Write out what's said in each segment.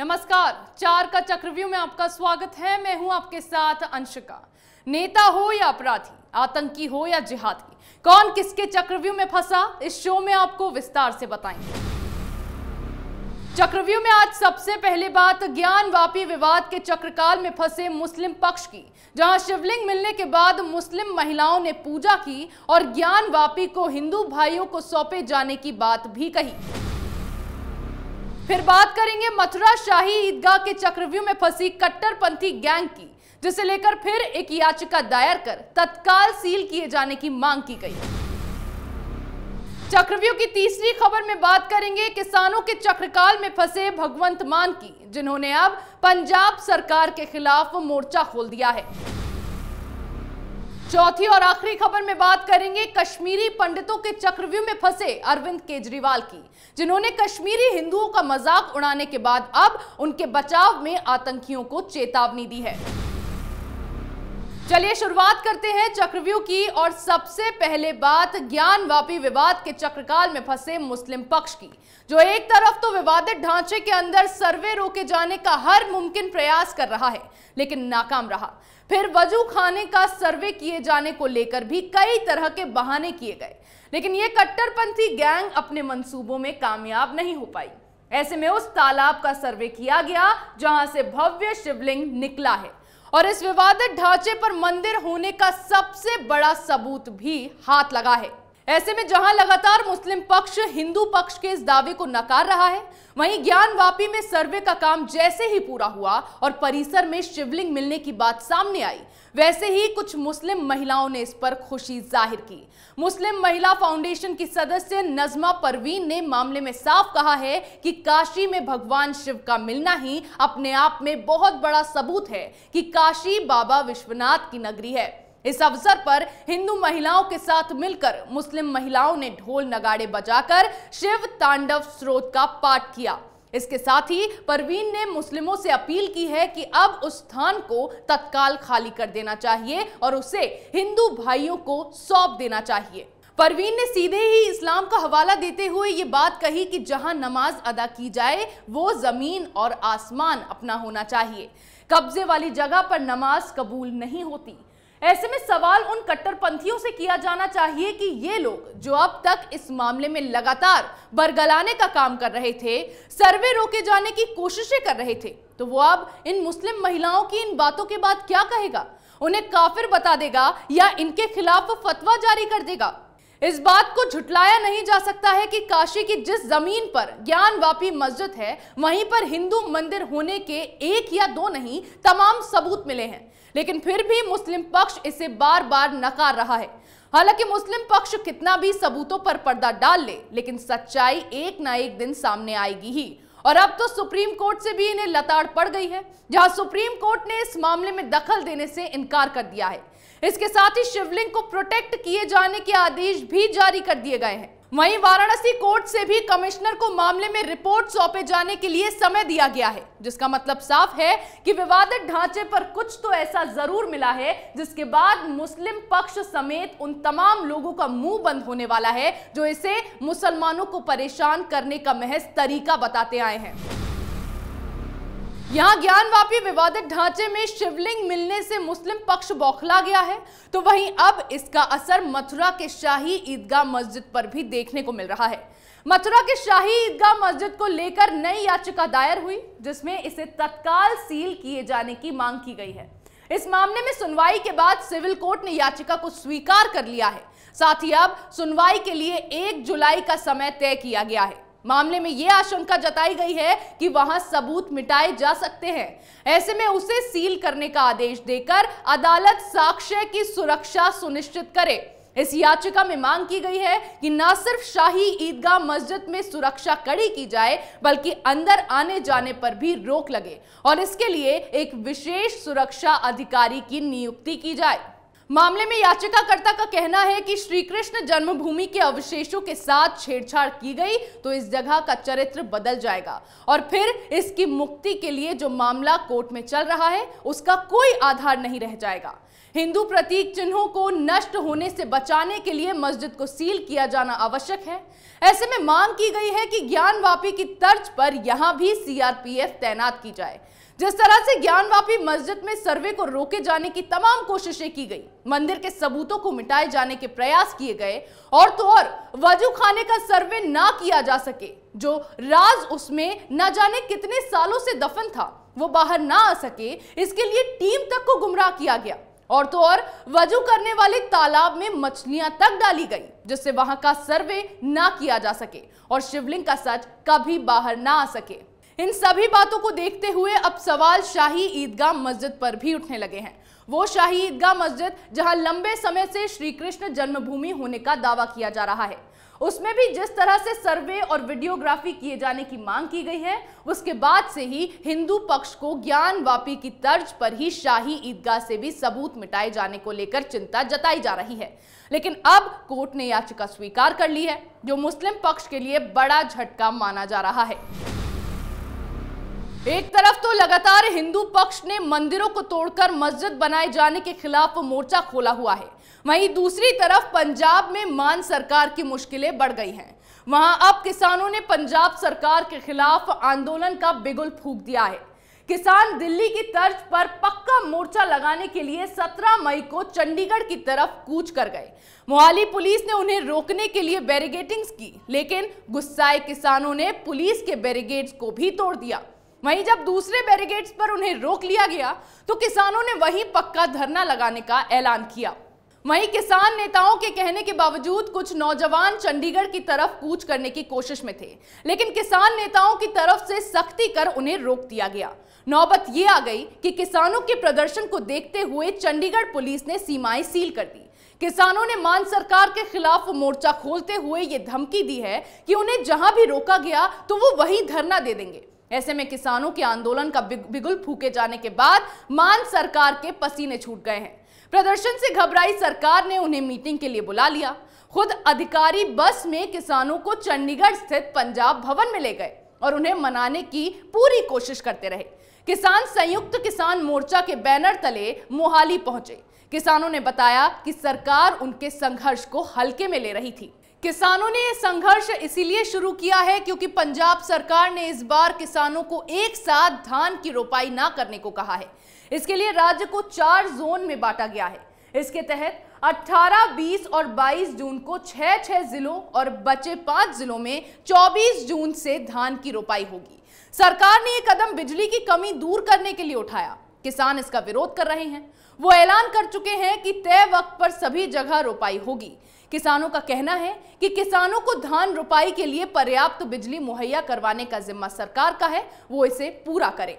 नमस्कार चार का चक्रव्यूह में आपका स्वागत है मैं हूं आपके साथ अंशिका नेता हो या अपराधी आतंकी हो या जिहादी कौन किसके चक्रव्यूह में फंसा इस शो में आपको विस्तार से बताएंगे चक्रव्यूह में आज सबसे पहले बात ज्ञान वापी विवाद के चक्रकाल में फंसे मुस्लिम पक्ष की जहां शिवलिंग मिलने के बाद मुस्लिम महिलाओं ने पूजा की और ज्ञान वापी को हिंदू भाइयों को सौंपे जाने की बात भी कही फिर बात करेंगे मथुरा शाही ईदगाह के चक्रव्यूह में फंसी कट्टरपंथी गैंग की जिसे लेकर फिर एक याचिका दायर कर तत्काल सील किए जाने की मांग की गई चक्रव्यूह की तीसरी खबर में बात करेंगे किसानों के चक्रकाल में फंसे भगवंत मान की जिन्होंने अब पंजाब सरकार के खिलाफ मोर्चा खोल दिया है चौथी और आखिरी खबर में बात करेंगे कश्मीरी पंडितों के चक्रव्यूह में फंसे अरविंद केजरीवाल की जिन्होंने कश्मीरी हिंदुओं का मजाक उड़ाने के बाद अब उनके बचाव में आतंकियों को चेतावनी दी है चलिए शुरुआत करते हैं चक्रव्यूह की और सबसे पहले बात ज्ञानवापी विवाद के चक्रकाल में फंसे मुस्लिम पक्ष की जो एक तरफ तो विवादित ढांचे के अंदर सर्वे रोके जाने का हर मुमकिन प्रयास कर रहा है लेकिन नाकाम रहा फिर वजू खाने का सर्वे किए जाने को लेकर भी कई तरह के बहाने किए गए लेकिन ये कट्टरपंथी गैंग अपने मंसूबों में कामयाब नहीं हो पाई ऐसे में उस तालाब का सर्वे किया गया जहां से भव्य शिवलिंग निकला है और इस विवादित ढांचे पर मंदिर होने का सबसे बड़ा सबूत भी हाथ लगा है ऐसे में जहां लगातार मुस्लिम पक्ष हिंदू पक्ष के इस दावे को नकार रहा है वहीं ज्ञानवापी में सर्वे का काम जैसे ही पूरा हुआ और परिसर में शिवलिंग मिलने की बात सामने आई वैसे ही कुछ मुस्लिम महिलाओं ने इस पर खुशी जाहिर की मुस्लिम महिला फाउंडेशन की सदस्य नजमा परवीन ने मामले में साफ कहा है कि काशी में भगवान शिव का मिलना ही अपने आप में बहुत बड़ा सबूत है कि काशी बाबा विश्वनाथ की नगरी है इस अवसर पर हिंदू महिलाओं के साथ मिलकर मुस्लिम महिलाओं ने ढोल नगाड़े बजाकर शिव तांडव स्रोत का पाठ किया इसके साथ ही परवीन ने मुस्लिमों से अपील की है कि अब उस स्थान को तत्काल खाली कर देना चाहिए और उसे हिंदू भाइयों को सौंप देना चाहिए परवीन ने सीधे ही इस्लाम का हवाला देते हुए ये बात कही कि जहां नमाज अदा की जाए वो जमीन और आसमान अपना होना चाहिए कब्जे वाली जगह पर नमाज कबूल नहीं होती ऐसे में सवाल उन कट्टरपंथियों से किया जाना चाहिए कि ये लोग जो अब तक इस मामले में लगातार बरगलाने का काम कर रहे थे सर्वे रोके जाने की कोशिशें कर रहे थे तो वो अब इन मुस्लिम महिलाओं की इन बातों के बाद क्या कहेगा उन्हें काफिर बता देगा या इनके खिलाफ फतवा जारी कर देगा इस बात को झुटलाया नहीं जा सकता है कि काशी की जिस जमीन पर ज्ञान वापी मस्जिद है वहीं पर हिंदू मंदिर होने के एक या दो नहीं तमाम सबूत मिले हैं लेकिन फिर भी मुस्लिम पक्ष इसे बार बार नकार रहा है हालांकि मुस्लिम पक्ष कितना भी सबूतों पर पर्दा डाल ले, लेकिन सच्चाई एक ना एक दिन सामने आएगी ही और अब तो सुप्रीम कोर्ट से भी इन्हें लताड़ पड़ गई है जहां सुप्रीम कोर्ट ने इस मामले में दखल देने से इनकार कर दिया है इसके साथ ही शिवलिंग को प्रोटेक्ट किए जाने के आदेश भी जारी कर दिए गए हैं वहीं वाराणसी कोर्ट से भी कमिश्नर को मामले में रिपोर्ट सौंपे जाने के लिए समय दिया गया है जिसका मतलब साफ है कि विवादित ढांचे पर कुछ तो ऐसा जरूर मिला है जिसके बाद मुस्लिम पक्ष समेत उन तमाम लोगों का मुंह बंद होने वाला है जो इसे मुसलमानों को परेशान करने का महज तरीका बताते आए हैं यहाँ ज्ञानवापी विवादित ढांचे में शिवलिंग मिलने से मुस्लिम पक्ष बौखला गया है तो वहीं अब इसका असर मथुरा के शाही ईदगाह मस्जिद पर भी देखने को मिल रहा है मथुरा के शाही ईदगाह मस्जिद को लेकर नई याचिका दायर हुई जिसमें इसे तत्काल सील किए जाने की मांग की गई है इस मामले में सुनवाई के बाद सिविल कोर्ट ने याचिका को स्वीकार कर लिया है साथ ही अब सुनवाई के लिए एक जुलाई का समय तय किया गया है मामले में यह आशंका जताई गई है कि वहां सबूत मिटाए जा सकते हैं ऐसे में उसे सील करने का आदेश देकर अदालत साक्ष्य की सुरक्षा सुनिश्चित करे इस याचिका में मांग की गई है कि न सिर्फ शाही ईदगाह मस्जिद में सुरक्षा कड़ी की जाए बल्कि अंदर आने जाने पर भी रोक लगे और इसके लिए एक विशेष सुरक्षा अधिकारी की नियुक्ति की जाए मामले में याचिकाकर्ता का कहना है कि श्री कृष्ण जन्मभूमि के अवशेषों के साथ छेड़छाड़ की गई तो इस जगह का चरित्र बदल जाएगा और फिर इसकी मुक्ति के लिए जो मामला कोर्ट में चल रहा है उसका कोई आधार नहीं रह जाएगा हिंदू प्रतीक चिन्हों को नष्ट होने से बचाने के लिए मस्जिद को सील किया जाना आवश्यक है ऐसे में मांग की गई है कि ज्ञान की तर्ज पर यहां भी सीआरपीएफ तैनात की जाए जिस तरह से ज्ञानवापी मस्जिद में सर्वे को रोके जाने की तमाम कोशिशें की गई मंदिर के सबूतों को मिटाए जाने के प्रयास किए गए और तो और वजू खाने का सर्वे ना किया जा सके जो राज उसमें न जाने कितने सालों से दफन था वो बाहर ना आ सके इसके लिए टीम तक को गुमराह किया गया और तो और वजू करने वाले तालाब में मछलियां तक डाली गई जिससे वहां का सर्वे ना किया जा सके और शिवलिंग का सच कभी बाहर ना आ सके इन सभी बातों को देखते हुए अब सवाल शाही ईदगाह मस्जिद पर भी उठने लगे हैं वो शाही ईदगाह मस्जिद जहां लंबे समय से श्री कृष्ण जन्मभूमि होने का दावा किया जा रहा है उसमें भी जिस तरह से सर्वे और वीडियोग्राफी किए जाने की मांग की गई है उसके बाद से ही हिंदू पक्ष को ज्ञान वापी की तर्ज पर ही शाही ईदगाह से भी सबूत मिटाए जाने को लेकर चिंता जताई जा रही है लेकिन अब कोर्ट ने याचिका स्वीकार कर ली है जो मुस्लिम पक्ष के लिए बड़ा झटका माना जा रहा है एक तरफ तो लगातार हिंदू पक्ष ने मंदिरों को तोड़कर मस्जिद बनाए जाने के खिलाफ मोर्चा खोला हुआ है वहीं दूसरी तरफ पंजाब में मान सरकार की मुश्किलें बढ़ गई हैं वहां अब किसानों ने पंजाब सरकार के खिलाफ आंदोलन का बिगुल फूक दिया है किसान दिल्ली की तर्ज पर पक्का मोर्चा लगाने के लिए 17 मई को चंडीगढ़ की तरफ कूच कर गए मोहाली पुलिस ने उन्हें रोकने के लिए बैरिगेटिंग्स की लेकिन गुस्साए किसानों ने पुलिस के बैरिगेड्स को भी तोड़ दिया वहीं जब दूसरे बैरिगेड्स पर उन्हें रोक लिया गया तो किसानों ने वहीं पक्का धरना लगाने का ऐलान किया वहीं किसान नेताओं के कहने के बावजूद कुछ नौजवान चंडीगढ़ की तरफ कूच करने की कोशिश में थे लेकिन किसान नेताओं की तरफ से सख्ती कर उन्हें रोक दिया गया नौबत ये आ गई कि किसानों के प्रदर्शन को देखते हुए चंडीगढ़ पुलिस ने सीमाएं सील कर दी किसानों ने मान सरकार के खिलाफ मोर्चा खोलते हुए ये धमकी दी है कि उन्हें जहां भी रोका गया तो वो वही धरना दे देंगे ऐसे में किसानों के आंदोलन का बिगुल फूके जाने के बाद मान सरकार के पसीने छूट गए हैं प्रदर्शन से घबराई सरकार ने उन्हें मीटिंग के लिए बुला लिया खुद अधिकारी बस में किसानों को चंडीगढ़ स्थित पंजाब भवन में ले गए और उन्हें मनाने की पूरी कोशिश करते रहे किसान संयुक्त किसान मोर्चा के बैनर तले मोहाली पहुंचे किसानों ने बताया कि सरकार उनके संघर्ष को हल्के में ले रही थी किसानों ने संघर्ष इसीलिए शुरू किया है क्योंकि पंजाब सरकार ने इस बार किसानों को एक साथ धान की रोपाई ना करने को कहा है इसके लिए राज्य को चार जोन में बांटा गया है इसके तहत 18, 20 और 22 जून को छह छह जिलों और बचे पांच जिलों में 24 जून से धान की रोपाई होगी सरकार ने यह कदम बिजली की कमी दूर करने के लिए उठाया किसान इसका विरोध कर रहे हैं वो ऐलान कर चुके हैं कि तय वक्त पर सभी जगह रोपाई होगी किसानों का कहना है कि किसानों को धान रुपाई के लिए पर्याप्त बिजली मुहैया करवाने का जिम्मा सरकार का है वो इसे पूरा करे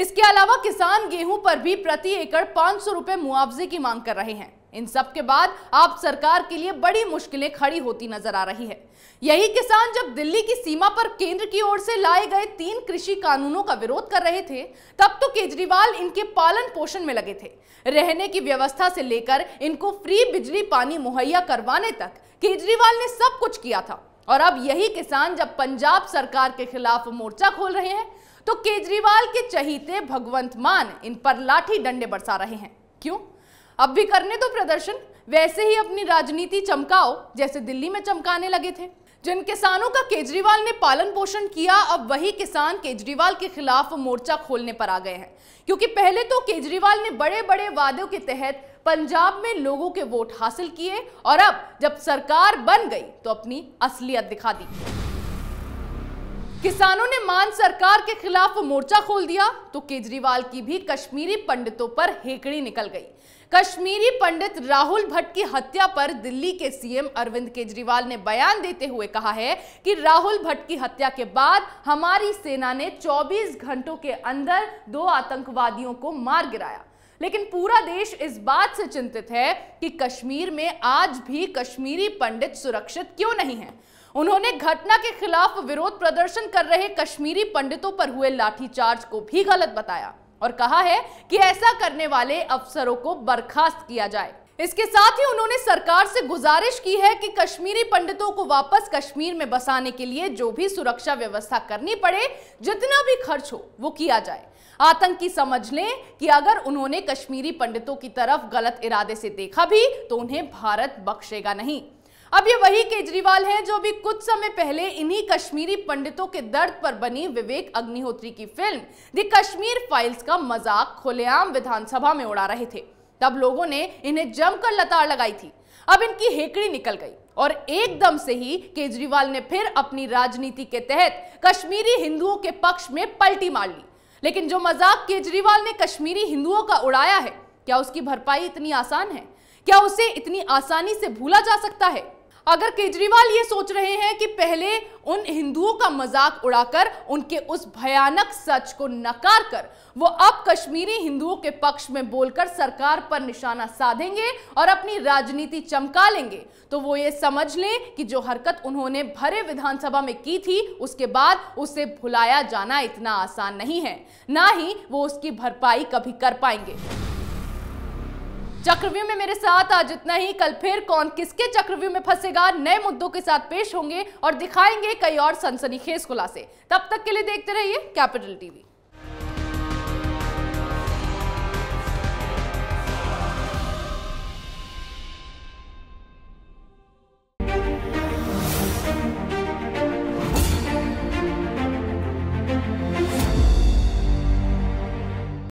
इसके अलावा किसान गेहूं पर भी प्रति एकड़ पांच सौ रुपए मुआवजे की मांग कर रहे हैं इन सब के बाद आप सरकार के लिए बड़ी मुश्किलें खड़ी होती नजर आ रही है यही किसान जब दिल्ली की सीमा पर केंद्र की ओर से लाए गए तीन कृषि कानूनों का विरोध कर रहे थे तब तो केजरीवाल इनके पालन पोषण में लगे थे रहने की व्यवस्था से लेकर इनको फ्री बिजली पानी मुहैया करवाने तक केजरीवाल ने सब कुछ किया था और अब यही किसान जब पंजाब सरकार के खिलाफ मोर्चा खोल रहे हैं तो केजरीवाल के चहीते भगवंत मान इन पर लाठी डंडे बरसा रहे हैं क्यों अब भी करने दो प्रदर्शन वैसे ही अपनी राजनीति चमकाओ जैसे दिल्ली में चमकाने लगे थे जिन किसानों का केजरीवाल ने पालन पोषण किया अब वही किसान केजरीवाल के खिलाफ मोर्चा खोलने पर आ गए हैं क्योंकि पहले तो केजरीवाल ने बड़े बड़े वादों के तहत पंजाब में लोगों के वोट हासिल किए और अब जब सरकार बन गई तो अपनी असलियत दिखा दी किसानों ने मान सरकार के खिलाफ मोर्चा खोल दिया तो केजरीवाल की भी कश्मीरी पंडितों पर हेकड़ी निकल गई कश्मीरी पंडित राहुल भट्ट की हत्या पर दिल्ली के सीएम अरविंद केजरीवाल ने बयान देते हुए कहा है कि राहुल भट्ट की हत्या के बाद हमारी सेना ने 24 घंटों के अंदर दो आतंकवादियों को मार गिराया लेकिन पूरा देश इस बात से चिंतित है कि कश्मीर में आज भी कश्मीरी पंडित सुरक्षित क्यों नहीं है उन्होंने घटना के खिलाफ विरोध प्रदर्शन कर रहे कश्मीरी पंडितों पर हुए लाठीचार्ज को भी गलत बताया और कहा है कि ऐसा करने वाले अफसरों को बर्खास्त किया जाए इसके साथ ही उन्होंने सरकार से गुजारिश की है कि कश्मीरी पंडितों को वापस कश्मीर में बसाने के लिए जो भी सुरक्षा व्यवस्था करनी पड़े जितना भी खर्च हो वो किया जाए आतंकी समझ लें कि अगर उन्होंने कश्मीरी पंडितों की तरफ गलत इरादे से देखा भी तो उन्हें भारत बख्शेगा नहीं अब ये वही केजरीवाल हैं जो अभी कुछ समय पहले इन्हीं कश्मीरी पंडितों के दर्द पर बनी विवेक अग्निहोत्री की फिल्म दी कश्मीर फाइल्स का मजाक खुलेआम विधानसभा में उड़ा रहे थे तब लोगों ने इन्हें जमकर लताड़ लगाई थी अब इनकी हेकड़ी निकल गई और एकदम से ही केजरीवाल ने फिर अपनी राजनीति के तहत कश्मीरी हिंदुओं के पक्ष में पलटी मार ली लेकिन जो मजाक केजरीवाल ने कश्मीरी हिंदुओं का उड़ाया है क्या उसकी भरपाई इतनी आसान है क्या उसे इतनी आसानी से भूला जा सकता है अगर केजरीवाल ये सोच रहे हैं कि पहले उन हिंदुओं का मजाक उड़ाकर उनके उस भयानक सच को नकार कर वो अब कश्मीरी हिंदुओं के पक्ष में बोलकर सरकार पर निशाना साधेंगे और अपनी राजनीति चमका लेंगे तो वो ये समझ लें कि जो हरकत उन्होंने भरे विधानसभा में की थी उसके बाद उसे भुलाया जाना इतना आसान नहीं है ना ही वो उसकी भरपाई कभी कर पाएंगे चक्रव्यूह में मेरे साथ आज इतना ही कल फिर कौन किसके चक्रव्यूह में फंसेगा नए मुद्दों के साथ पेश होंगे और दिखाएंगे कई और सनसनीखेज खुलासे तब तक के लिए देखते रहिए कैपिटल टीवी